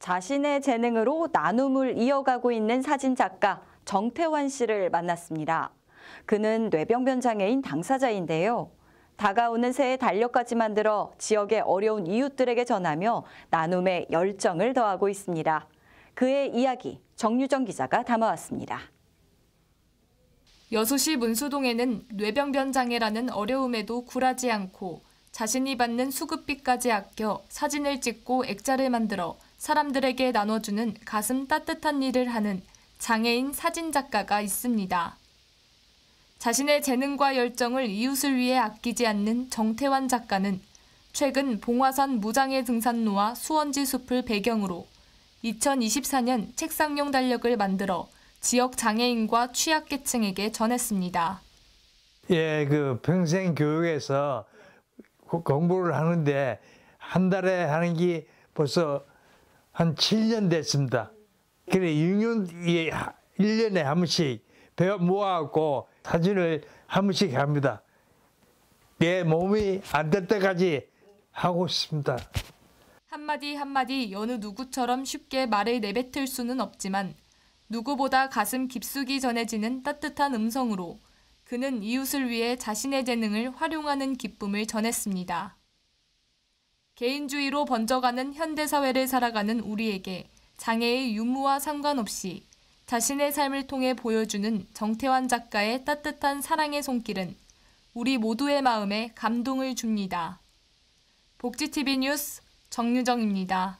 자신의 재능으로 나눔을 이어가고 있는 사진작가 정태환 씨를 만났습니다. 그는 뇌병변 장애인 당사자인데요. 다가오는 새해 달력까지 만들어 지역의 어려운 이웃들에게 전하며 나눔의 열정을 더하고 있습니다. 그의 이야기 정유정 기자가 담아왔습니다. 여수시 문수동에는 뇌병변 장애라는 어려움에도 굴하지 않고 자신이 받는 수급비까지 아껴 사진을 찍고 액자를 만들어 사람들에게 나눠주는 가슴 따뜻한 일을 하는 장애인 사진작가가 있습니다. 자신의 재능과 열정을 이웃을 위해 아끼지 않는 정태환 작가는 최근 봉화산 무장애 등산로와 수원지 숲을 배경으로 2024년 책상용 달력을 만들어 지역 장애인과 취약계층에게 전했습니다. 예, 그 평생 교육에서 공부를 하는데 한 달에 하는 게 벌써 한 7년 됐습니다. 그래 6년 1년에 한 번씩 배워 모아갖고 사진을 한 번씩 합니다. 내 몸이 안 될 때까지 하고 있습니다. 한마디 한마디 여느 누구처럼 쉽게 말을 내뱉을 수는 없지만 누구보다 가슴 깊숙이 전해지는 따뜻한 음성으로 그는 이웃을 위해 자신의 재능을 활용하는 기쁨을 전했습니다. 개인주의로 번져가는 현대사회를 살아가는 우리에게 장애의 유무와 상관없이 자신의 삶을 통해 보여주는 정태환 작가의 따뜻한 사랑의 손길은 우리 모두의 마음에 감동을 줍니다. 복지TV 뉴스 정유정입니다.